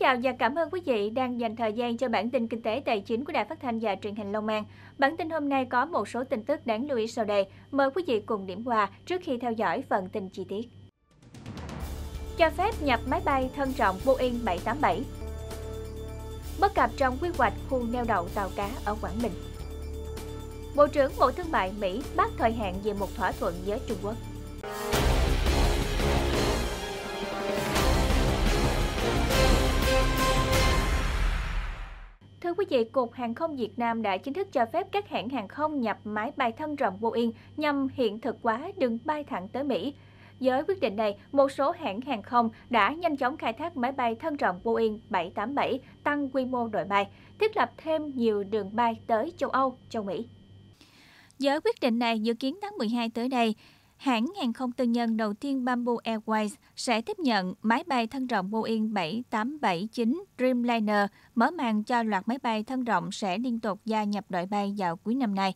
chào và cảm ơn quý vị đang dành thời gian cho bản tin kinh tế tài chính của Đài Phát thanh và Truyền hình Long An. Bản tin hôm nay có một số tin tức đáng lưu ý sau đây. Mời quý vị cùng điểm qua trước khi theo dõi phần tin chi tiết. Cho phép nhập máy bay thân trọng Boeing 787. Bất cập trong quy hoạch khu neo đậu tàu cá ở Quảng Bình. Bộ trưởng Bộ Thương mại Mỹ bác thời hạn về một thỏa thuận với Trung Quốc. Thưa quý vị, Cục Hàng không Việt Nam đã chính thức cho phép các hãng hàng không nhập máy bay thân rộng Boeing nhằm hiện thực hóa đường bay thẳng tới Mỹ. Với quyết định này, một số hãng hàng không đã nhanh chóng khai thác máy bay thân rộng Boeing 787, tăng quy mô đội bay, thiết lập thêm nhiều đường bay tới châu Âu, châu Mỹ. Với quyết định này dự kiến tháng 12 tới đây, hãng hàng không tư nhân đầu tiên Bamboo Airways sẽ tiếp nhận máy bay thân rộng Boeing 7879 Dreamliner, mở màn cho loạt máy bay thân rộng sẽ liên tục gia nhập đội bay vào cuối năm nay.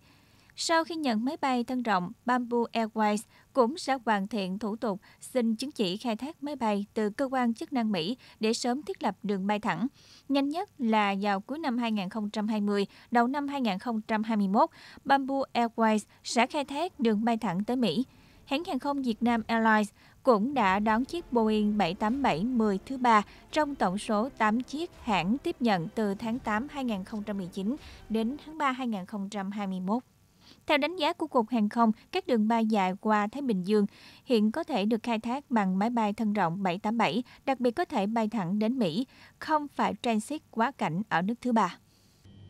Sau khi nhận máy bay thân rộng, Bamboo Airways cũng sẽ hoàn thiện thủ tục xin chứng chỉ khai thác máy bay từ cơ quan chức năng Mỹ để sớm thiết lập đường bay thẳng. Nhanh nhất là vào cuối năm 2020, đầu năm 2021, Bamboo Airways sẽ khai thác đường bay thẳng tới Mỹ hãng hàng không Việt Nam Airlines cũng đã đón chiếc Boeing 787-10 thứ ba trong tổng số 8 chiếc hãng tiếp nhận từ tháng 8 2019 đến tháng 3 2021. Theo đánh giá của Cục Hàng không, các đường bay dài qua Thái Bình Dương hiện có thể được khai thác bằng máy bay thân rộng 787, đặc biệt có thể bay thẳng đến Mỹ, không phải transit quá cảnh ở nước thứ ba.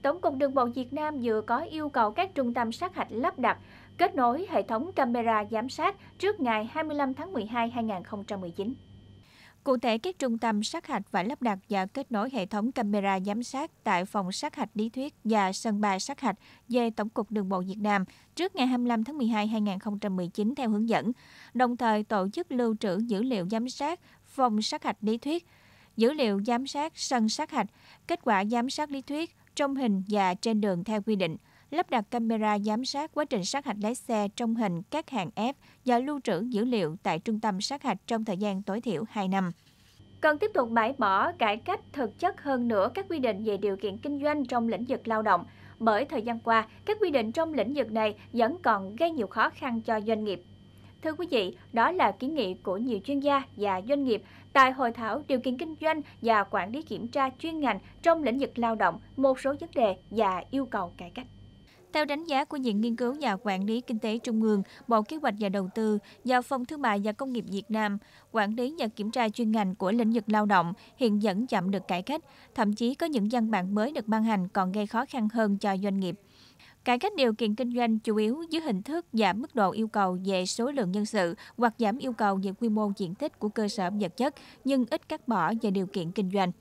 Tổng cục Đường bộ Việt Nam vừa có yêu cầu các trung tâm sát hạch lắp đặt kết nối hệ thống camera giám sát trước ngày 25 tháng 12 2019. Cụ thể, các trung tâm sát hạch phải lắp đặt và kết nối hệ thống camera giám sát tại phòng sát hạch lý thuyết và sân bay sát hạch về Tổng cục Đường bộ Việt Nam trước ngày 25 tháng 12 2019 theo hướng dẫn, đồng thời tổ chức lưu trữ dữ liệu giám sát phòng sát hạch lý thuyết, dữ liệu giám sát sân sát hạch, kết quả giám sát lý thuyết trong hình và trên đường theo quy định – lắp đặt camera giám sát quá trình sát hạch lái xe trong hình các hàng F và lưu trữ dữ liệu tại trung tâm sát hạch trong thời gian tối thiểu 2 năm cần tiếp tục bãi bỏ cải cách thực chất hơn nữa các quy định về điều kiện kinh doanh trong lĩnh vực lao động bởi thời gian qua các quy định trong lĩnh vực này vẫn còn gây nhiều khó khăn cho doanh nghiệp thưa quý vị đó là kiến nghị của nhiều chuyên gia và doanh nghiệp tại hội thảo điều kiện kinh doanh và quản lý kiểm tra chuyên ngành trong lĩnh vực lao động một số vấn đề và yêu cầu cải cách theo đánh giá của Viện Nghiên cứu và Quản lý Kinh tế Trung ương, Bộ Kế hoạch và Đầu tư do Phòng Thương mại và Công nghiệp Việt Nam, quản lý và kiểm tra chuyên ngành của lĩnh vực lao động hiện vẫn chậm được cải cách, thậm chí có những văn bản mới được ban hành còn gây khó khăn hơn cho doanh nghiệp. Cải cách điều kiện kinh doanh chủ yếu dưới hình thức giảm mức độ yêu cầu về số lượng nhân sự hoặc giảm yêu cầu về quy mô diện tích của cơ sở vật chất, nhưng ít cắt bỏ về điều kiện kinh doanh.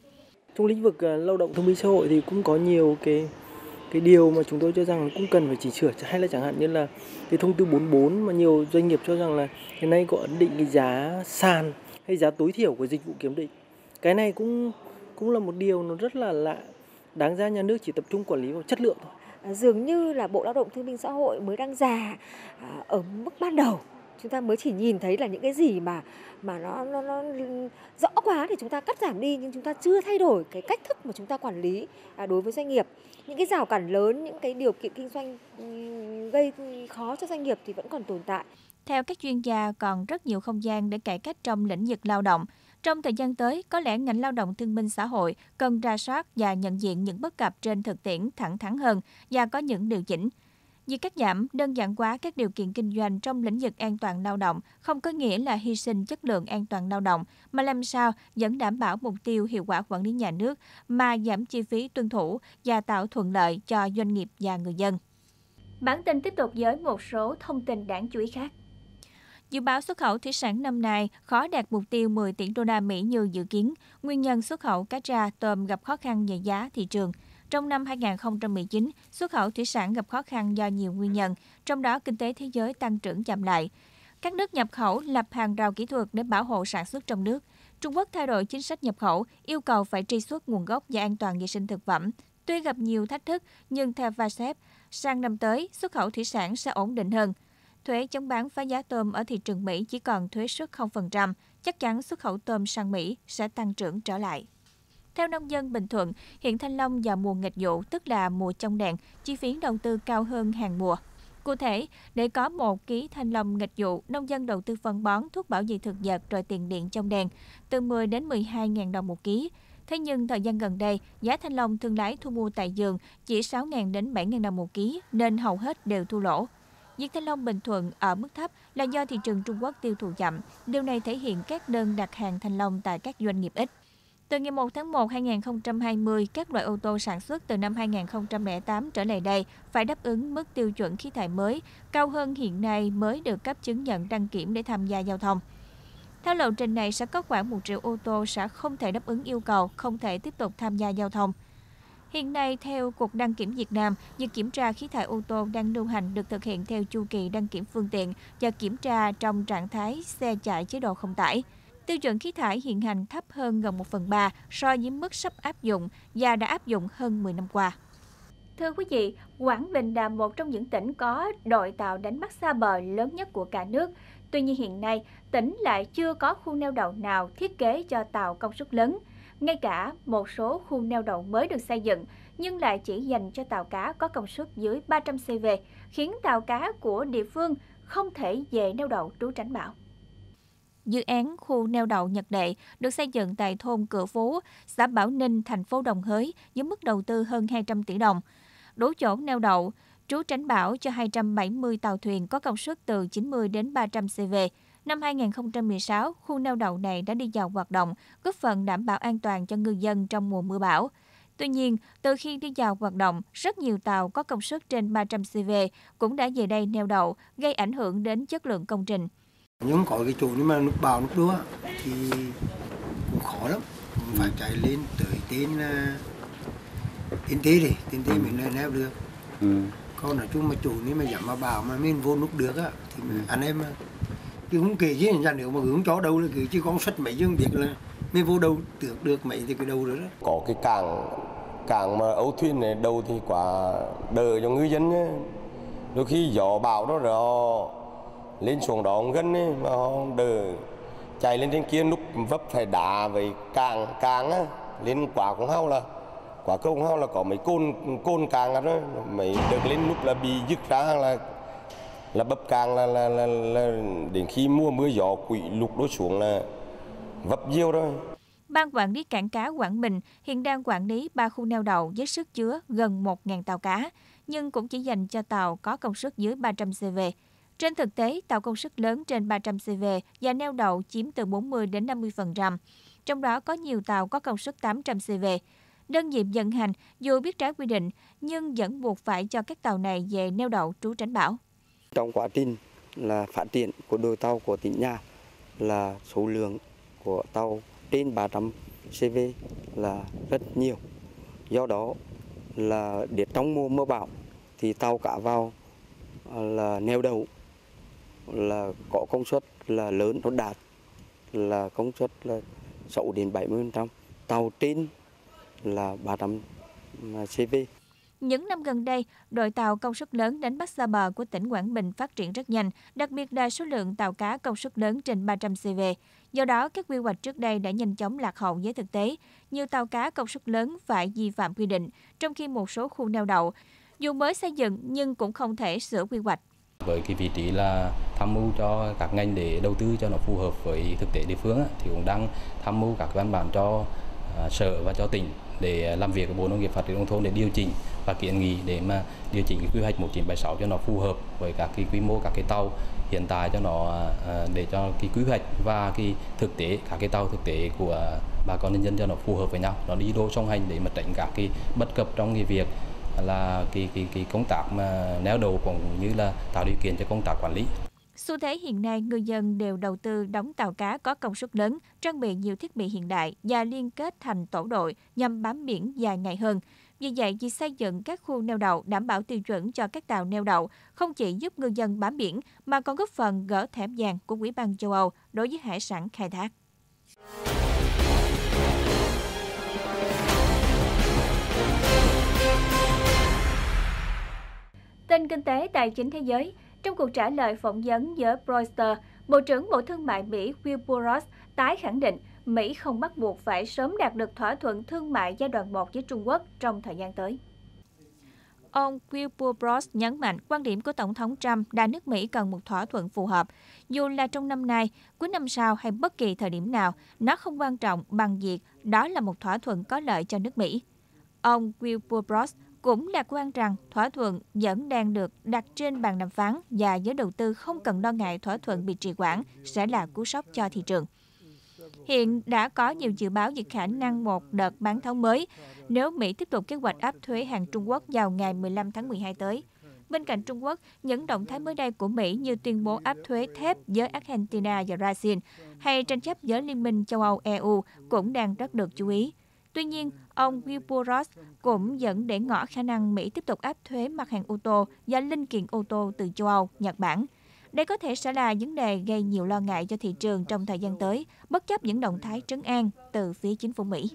Trong lĩnh vực ờ, lao động thông binh xã hội thì cũng có nhiều cái cái điều mà chúng tôi cho rằng cũng cần phải chỉ sửa hay là chẳng hạn như là cái thông tư 44 mà nhiều doanh nghiệp cho rằng là hiện nay có ấn định cái giá sàn hay giá tối thiểu của dịch vụ kiểm định cái này cũng cũng là một điều nó rất là lạ đáng ra nhà nước chỉ tập trung quản lý vào chất lượng thôi à, dường như là Bộ Lao động Thương binh Xã hội mới đang già à, ở mức ban đầu chúng ta mới chỉ nhìn thấy là những cái gì mà mà nó nó, nó rõ quá thì chúng ta cắt giảm đi nhưng chúng ta chưa thay đổi cái cách thức mà chúng ta quản lý à, đối với doanh nghiệp những cái rào cản lớn, những cái điều kiện kinh doanh gây khó cho doanh nghiệp thì vẫn còn tồn tại. Theo các chuyên gia, còn rất nhiều không gian để cải cách trong lĩnh vực lao động. Trong thời gian tới, có lẽ ngành lao động thương minh xã hội cần ra soát và nhận diện những bất cập trên thực tiễn thẳng thắn hơn và có những điều chỉnh. Việc cắt giảm, đơn giản hóa các điều kiện kinh doanh trong lĩnh vực an toàn lao động không có nghĩa là hy sinh chất lượng an toàn lao động, mà làm sao vẫn đảm bảo mục tiêu hiệu quả quản lý nhà nước mà giảm chi phí tuân thủ và tạo thuận lợi cho doanh nghiệp và người dân. Bản tin tiếp tục với một số thông tin đáng chú ý khác. Dự báo xuất khẩu thủy sản năm nay khó đạt mục tiêu 10 tỷ đô la Mỹ như dự kiến. Nguyên nhân xuất khẩu cá tra, tôm gặp khó khăn về giá thị trường – trong năm 2019, xuất khẩu thủy sản gặp khó khăn do nhiều nguyên nhân, trong đó kinh tế thế giới tăng trưởng chậm lại. Các nước nhập khẩu lập hàng rào kỹ thuật để bảo hộ sản xuất trong nước. Trung Quốc thay đổi chính sách nhập khẩu, yêu cầu phải truy xuất nguồn gốc và an toàn vệ sinh thực phẩm. Tuy gặp nhiều thách thức, nhưng theo Vasep, sang năm tới, xuất khẩu thủy sản sẽ ổn định hơn. Thuế chống bán phá giá tôm ở thị trường Mỹ chỉ còn thuế suất 0%, chắc chắn xuất khẩu tôm sang Mỹ sẽ tăng trưởng trở lại. Theo nông dân Bình Thuận, hiện thanh long vào mùa nghịch vụ, tức là mùa trong đèn, chi phí đầu tư cao hơn hàng mùa. Cụ thể, để có một ký thanh long nghịch vụ, nông dân đầu tư phân bón, thuốc bảo vệ thực vật rồi tiền điện trong đèn từ 10 đến 12 000 đồng một ký. Thế nhưng thời gian gần đây, giá thanh long thương lái thu mua tại vườn chỉ 6.000 đến 7.000 đồng một ký nên hầu hết đều thu lỗ. Việc thanh long Bình Thuận ở mức thấp là do thị trường Trung Quốc tiêu thụ chậm. Điều này thể hiện các đơn đặt hàng thanh long tại các doanh nghiệp ít. Từ ngày 1 tháng 1 2020, các loại ô tô sản xuất từ năm 2008 trở lại đây phải đáp ứng mức tiêu chuẩn khí thải mới cao hơn hiện nay mới được cấp chứng nhận đăng kiểm để tham gia giao thông. Theo lộ trình này, sẽ có khoảng 1 triệu ô tô sẽ không thể đáp ứng yêu cầu, không thể tiếp tục tham gia giao thông. Hiện nay, theo Cục Đăng kiểm Việt Nam, việc kiểm tra khí thải ô tô đang lưu hành được thực hiện theo chu kỳ đăng kiểm phương tiện và kiểm tra trong trạng thái xe chạy chế độ không tải. Tiêu chuẩn khí thải hiện hành thấp hơn gần 1 phần 3 so với mức sắp áp dụng và đã áp dụng hơn 10 năm qua. Thưa quý vị, Quảng Bình là một trong những tỉnh có đội tàu đánh bắt xa bờ lớn nhất của cả nước. Tuy nhiên hiện nay, tỉnh lại chưa có khu neo đậu nào thiết kế cho tàu công suất lớn. Ngay cả một số khu neo đậu mới được xây dựng, nhưng lại chỉ dành cho tàu cá có công suất dưới 300 CV, khiến tàu cá của địa phương không thể về neo đậu trú tránh bão dự án khu neo đậu Nhật Đệ được xây dựng tại thôn Cửa Phú, xã Bảo Ninh, thành phố Đồng Hới với mức đầu tư hơn 200 tỷ đồng. Đủ chỗ neo đậu, trú tránh bão cho 270 tàu thuyền có công suất từ 90 đến 300 CV. Năm 2016, khu neo đậu này đã đi vào hoạt động, góp phần đảm bảo an toàn cho ngư dân trong mùa mưa bão. Tuy nhiên, từ khi đi vào hoạt động, rất nhiều tàu có công suất trên 300 CV cũng đã về đây neo đậu, gây ảnh hưởng đến chất lượng công trình. Nhưng có cái chỗ nhưng mà lúc bào lúc đua thì cũng khó lắm. phải ừ. chạy lên tới tên tên thế đi, tên thế ừ. mình lên leo được. Ừ. Còn nói chung mà chủ nếu mà giảm mà bảo mà mình vô nút được á thì ừ. anh em chứ không kể chứ ra nếu mà hướng chó đâu là cứ chứ con sách mấy dương việc là mới vô đâu tưởng được mấy thì cái đâu nữa đó. Có cái càng càng mà ấu thuyền này đâu thì quả đỡ cho ngư dân ấy. đôi khi gió bão đó rồi lên xuống đó gần ấy, mà họ đờ chạy lên trên kia lúc vấp phải đá với càng càng á lên quả cũng hao là quả câu cũng hao là có mấy côn côn càng đó mấy được lên lúc là bị dứt ra là là bấp càng là là, là là đến khi mua mưa gió quỷ lục đối xuống là vấp nhiều rồi Ban quản lý cảng cá Quảng Bình hiện đang quản lý 3 khu neo đậu với sức chứa gần 1.000 tàu cá, nhưng cũng chỉ dành cho tàu có công suất dưới 300 CV. Trên thực tế, tàu công suất lớn trên 300 CV và neo đậu chiếm từ 40 đến 50%, trong đó có nhiều tàu có công suất 800 CV. Đơn vị vận hành dù biết trái quy định nhưng vẫn buộc phải cho các tàu này về neo đậu trú tránh bão. Trong quá trình là phát triển của đội tàu của tỉnh nhà là số lượng của tàu trên 300 CV là rất nhiều. Do đó là để trong mùa mưa bão thì tàu cả vào là neo đậu là có công suất là lớn nó đạt là công suất là 6 đến 70%, tàu trên là 300 CV. Những năm gần đây, đội tàu công suất lớn đánh bắt xa bờ của tỉnh Quảng Bình phát triển rất nhanh, đặc biệt là số lượng tàu cá công suất lớn trên 300 CV. Do đó, các quy hoạch trước đây đã nhanh chóng lạc hậu với thực tế. Nhiều tàu cá công suất lớn phải vi phạm quy định, trong khi một số khu neo đậu, dù mới xây dựng nhưng cũng không thể sửa quy hoạch với cái vị trí là tham mưu cho các ngành để đầu tư cho nó phù hợp với thực tế địa phương thì cũng đang tham mưu các văn bản cho à, sở và cho tỉnh để làm việc với Bộ Nông nghiệp Phát triển nông thôn để điều chỉnh và kiến nghị để mà điều chỉnh cái quy hoạch 1976 cho nó phù hợp với các cái quy mô các cái tàu hiện tại cho nó à, à, để cho cái quy hoạch và cái thực tế các cái tàu thực tế của bà con nhân dân cho nó phù hợp với nhau nó đi đôi song hành để mà tránh các cái bất cập trong cái việc là cái, cái, cái công tác mà neo đậu cũng như là tạo điều kiện cho công tác quản lý. Xu thế hiện nay, ngư dân đều đầu tư đóng tàu cá có công suất lớn, trang bị nhiều thiết bị hiện đại và liên kết thành tổ đội nhằm bám biển dài ngày hơn. Vì vậy, việc xây dựng các khu neo đậu đảm bảo tiêu chuẩn cho các tàu neo đậu không chỉ giúp ngư dân bám biển mà còn góp phần gỡ thẻ vàng của Ủy ban châu Âu đối với hải sản khai thác. Tin kinh tế tài chính thế giới, trong cuộc trả lời phỏng vấn với Reuters, Bộ trưởng Bộ Thương mại Mỹ Wilbur Ross tái khẳng định Mỹ không bắt buộc phải sớm đạt được thỏa thuận thương mại giai đoạn 1 với Trung Quốc trong thời gian tới. Ông Wilbur Ross nhấn mạnh quan điểm của Tổng thống Trump là nước Mỹ cần một thỏa thuận phù hợp. Dù là trong năm nay, cuối năm sau hay bất kỳ thời điểm nào, nó không quan trọng bằng việc đó là một thỏa thuận có lợi cho nước Mỹ. Ông Wilbur Ross cũng lạc quan rằng thỏa thuận vẫn đang được đặt trên bàn đàm phán và giới đầu tư không cần lo ngại thỏa thuận bị trì hoãn sẽ là cú sốc cho thị trường. Hiện đã có nhiều dự báo về khả năng một đợt bán tháo mới nếu Mỹ tiếp tục kế hoạch áp thuế hàng Trung Quốc vào ngày 15 tháng 12 tới. Bên cạnh Trung Quốc, những động thái mới đây của Mỹ như tuyên bố áp thuế thép với Argentina và Brazil hay tranh chấp với Liên minh châu Âu EU cũng đang rất được chú ý. Tuy nhiên, ông Gilboros cũng dẫn để ngỏ khả năng Mỹ tiếp tục áp thuế mặt hàng ô tô và linh kiện ô tô từ châu Âu, Nhật Bản. Đây có thể sẽ là vấn đề gây nhiều lo ngại cho thị trường trong thời gian tới, bất chấp những động thái trấn an từ phía chính phủ Mỹ.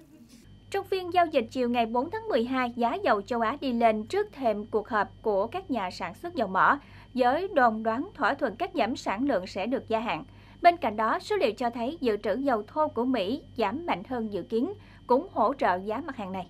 Trong phiên giao dịch chiều ngày 4 tháng 12, giá dầu châu Á đi lên trước thềm cuộc họp của các nhà sản xuất dầu mỏ. với đồn đoán thỏa thuận cắt giảm sản lượng sẽ được gia hạn. Bên cạnh đó, số liệu cho thấy dự trữ dầu thô của Mỹ giảm mạnh hơn dự kiến, cũng hỗ trợ giá mặt hàng này.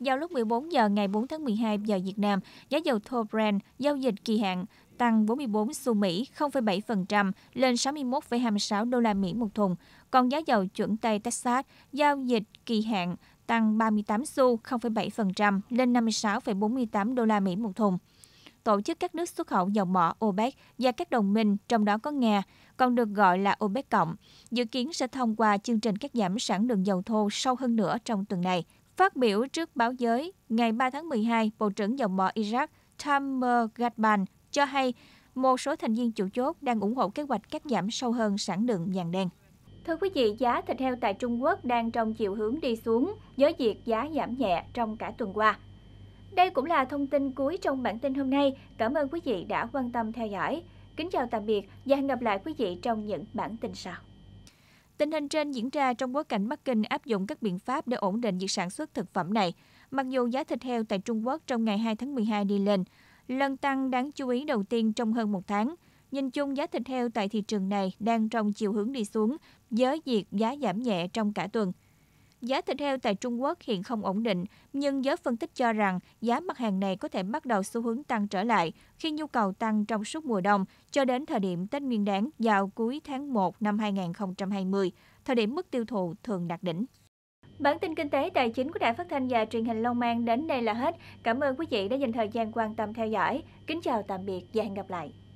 Vào lúc 14 giờ ngày 4 tháng 12 giờ Việt Nam, giá dầu thô Brent giao dịch kỳ hạn tăng 44 xu Mỹ 0,7% lên 61,26 đô la Mỹ một thùng, còn giá dầu chuẩn Tây Texas giao dịch kỳ hạn tăng 38 xu 0,7% lên 56,48 đô la Mỹ một thùng tổ chức các nước xuất khẩu dầu mỏ OPEC và các đồng minh, trong đó có Nga, còn được gọi là OPEC cộng, dự kiến sẽ thông qua chương trình cắt giảm sản lượng dầu thô sâu hơn nữa trong tuần này. Phát biểu trước báo giới, ngày 3 tháng 12, Bộ trưởng dầu mỏ Iraq Tamer Gatban cho hay một số thành viên chủ chốt đang ủng hộ kế hoạch cắt giảm sâu hơn sản lượng vàng đen. Thưa quý vị, giá thịt heo tại Trung Quốc đang trong chiều hướng đi xuống với việc giá giảm nhẹ trong cả tuần qua. Đây cũng là thông tin cuối trong bản tin hôm nay. Cảm ơn quý vị đã quan tâm theo dõi. Kính chào tạm biệt và hẹn gặp lại quý vị trong những bản tin sau. Tình hình trên diễn ra trong bối cảnh Bắc Kinh áp dụng các biện pháp để ổn định việc sản xuất thực phẩm này. Mặc dù giá thịt heo tại Trung Quốc trong ngày 2 tháng 12 đi lên, lần tăng đáng chú ý đầu tiên trong hơn một tháng. Nhìn chung giá thịt heo tại thị trường này đang trong chiều hướng đi xuống với việc giá giảm nhẹ trong cả tuần. Giá thịt heo tại Trung Quốc hiện không ổn định, nhưng giới phân tích cho rằng giá mặt hàng này có thể bắt đầu xu hướng tăng trở lại khi nhu cầu tăng trong suốt mùa đông cho đến thời điểm Tết Nguyên đán vào cuối tháng 1 năm 2020, thời điểm mức tiêu thụ thường đạt đỉnh. Bản tin kinh tế tài chính của Đài Phát thanh và Truyền hình Long An đến đây là hết. Cảm ơn quý vị đã dành thời gian quan tâm theo dõi. Kính chào tạm biệt và hẹn gặp lại.